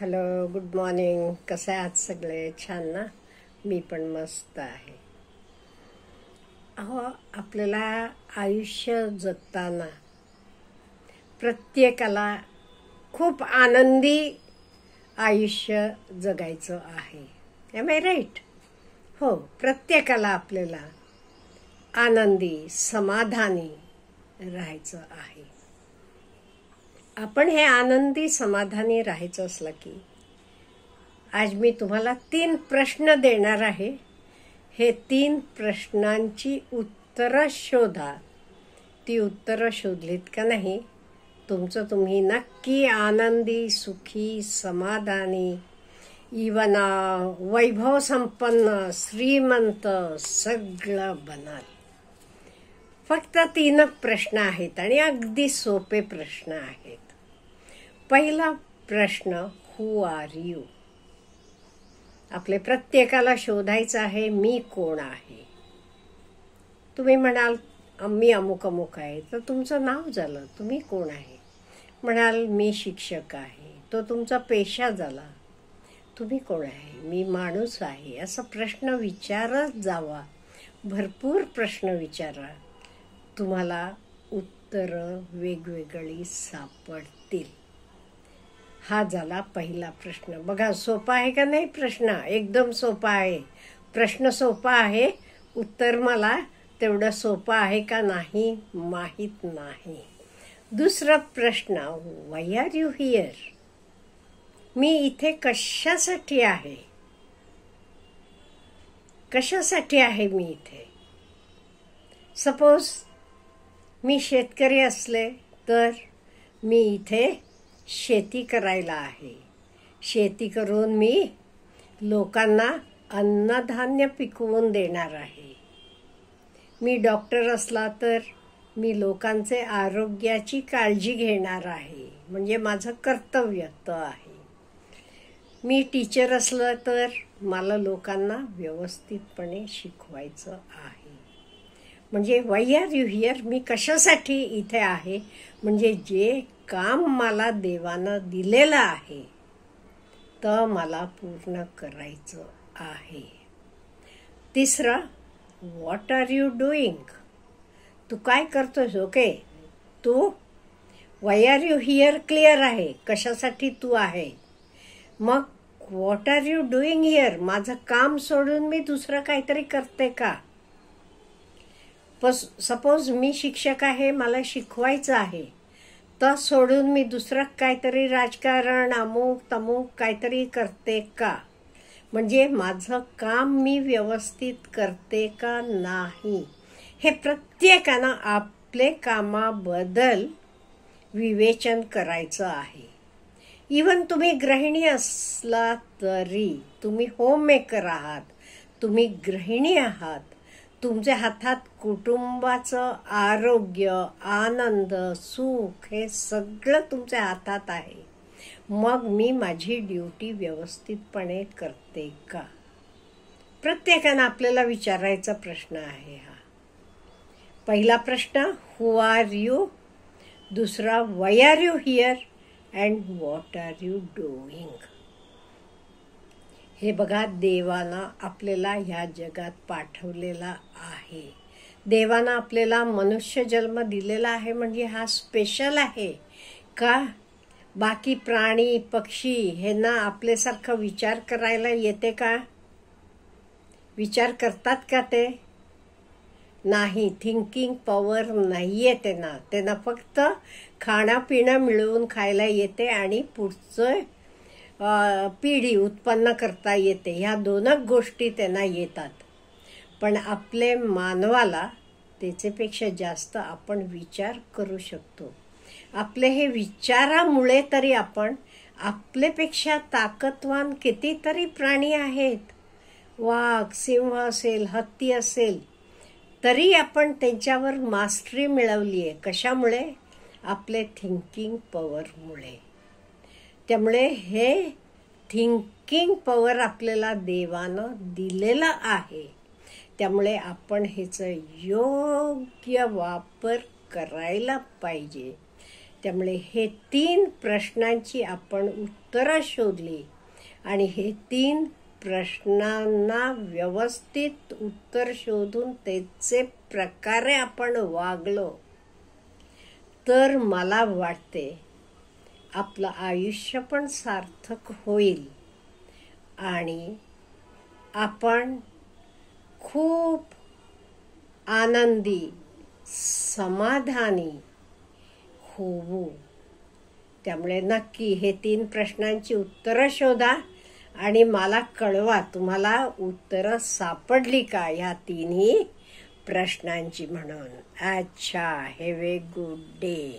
hello good morning कसे आज सगळे छान ना मी पण मस्त आहे अहो आपल्याला आयुष्य जगताना प्रत्येकाला खूप आनंदी आयुष्य जगायचं आहे एम आय राईट हो प्रत्येकाला आपल्याला आनंदी समाधानी राहायचं आहे आपण हे आनंदी समाधानी राहायचं असलं की आज मी तुम्हाला तीन प्रश्न देणार आहे हे तीन प्रश्नांची उत्तरं शोधा ती उत्तरं शोधलीत का नाही तुमचं तुम्ही नक्की आनंदी सुखी समाधानी इवन वैभव संपन्न श्रीमंत सगळं बनाल फक्त तीन प्रश्न आहेत आणि अगदी सोपे प्रश्न आहेत पहिला प्रश्न हु आर यू आपले प्रत्येकाला शोधायचं आहे मी कोण आहे तुम्ही म्हणाल मी अमुक अमुक आहे तर तुमचं नाव झालं तुम्ही कोण आहे म्हणाल मी शिक्षक आहे तो तुमचा पेशा झाला तुम्ही कोण आहे मी माणूस आहे असा प्रश्न विचारत जावा भरपूर प्रश्न विचारा तुम्हाला उत्तरं वेगवेगळी सापडतील हा झाला पहिला प्रश्न बघा सोपा आहे का नाही प्रश्न एकदम सोपा आहे प्रश्न सोपा आहे उत्तर मला तेवढं सोपा आहे का नाही माहीत नाही दुसरा प्रश्न वाय आर यू हियर मी इथे कशासाठी आहे कशासाठी आहे मी इथे सपोज मी शेतकरी असले तर मी इथे शेती करायला आहे शेती करून मी लोकांना अन्नधान्य पिकवून देणार आहे मी डॉक्टर असला तर मी लोकांचे आरोग्याची काळजी घेणार आहे म्हणजे माझं तर आहे मी टीचर असलं तर मला लोकांना व्यवस्थितपणे शिकवायचं आहे म्हणजे वाय आर यू हिअर मी कशासाठी इथे आहे म्हणजे जे काम मला देवानं दिलेलं आहे तर मला पूर्ण करायचं आहे तिसरं व्हॉट आर यू डुईंग तू काय करतोस ओके तू why are you here clear आहे कशासाठी तू आहे मग what are you doing here माझं काम सोडून मी दुसरं काहीतरी करते का पस सपोज मी शिक्षक आहे मला शिकवायचं आहे तर सोडून मी दुसरं काहीतरी राजकारण अमुक तमुक काहीतरी करते का म्हणजे माझं काम मी व्यवस्थित करते का नाही हे प्रत्येकानं आपले कामाबद्दल विवेचन करायचं आहे इवन तुम्ही गृहिणी असला तरी तुम्ही होममेकर आहात तुम्ही गृहिणी आहात तुमच्या हातात कुटुंबाचं आरोग्य आनंद सुख हे सगळं तुमच्या हातात आहे मग मी माझी ड्युटी व्यवस्थितपणे करते का प्रत्येकानं आपल्याला विचारायचा प्रश्न आहे हा पहिला प्रश्न हु आर यू दुसरा why are you here and what are you doing हे बघा देवानं आपल्याला ह्या जगात पाठवलेला आहे देवानं आपल्याला मनुष्य जन्म दिलेला आहे म्हणजे हा स्पेशल आहे का बाकी प्राणी पक्षी हे ना आपल्यासारखं विचार करायला येते का विचार करतात का ते नाही थिंकिंग पॉवर नाही आहे त्यांना त्यांना फक्त खाणं पिणं मिळवून खायला येते आणि पुढचं पिढी उत्पन्न करता येते ह्या दोनच गोष्टी त्यांना येतात पण आपले मानवाला त्याचेपेक्षा जास्त आपण विचार करू शकतो आपले हे विचारामुळे तरी आपण आपल्यापेक्षा ताकदवान कितीतरी प्राणी आहेत वाघ सिंह असेल हत्ती असेल तरी आपण त्यांच्यावर मास्टरी मिळवली आहे कशामुळे आपले थिंकिंग पॉवरमुळे त्यामुळे हे थिंकिंग पॉवर आपल्याला देवानं दिलेलं आहे त्यामुळे आपण ह्याचं योग्य वापर करायला पाहिजे त्यामुळे हे तीन प्रश्नांची आपण उत्तरं शोधली आणि हे तीन प्रश्नांना व्यवस्थित उत्तर शोधून त्याचे प्रकारे आपण वागलो तर मला वाटते आपलं आयुष्य पण सार्थक होईल आणि आपण खूप आनंदी समाधानी होऊ त्यामुळे नक्की हे तीन प्रश्नांची उत्तरं शोधा आणि मला कळवा तुम्हाला उत्तरं सापडली का या तिन्ही प्रश्नांची म्हणून अच्छा हॅव ए गुड डे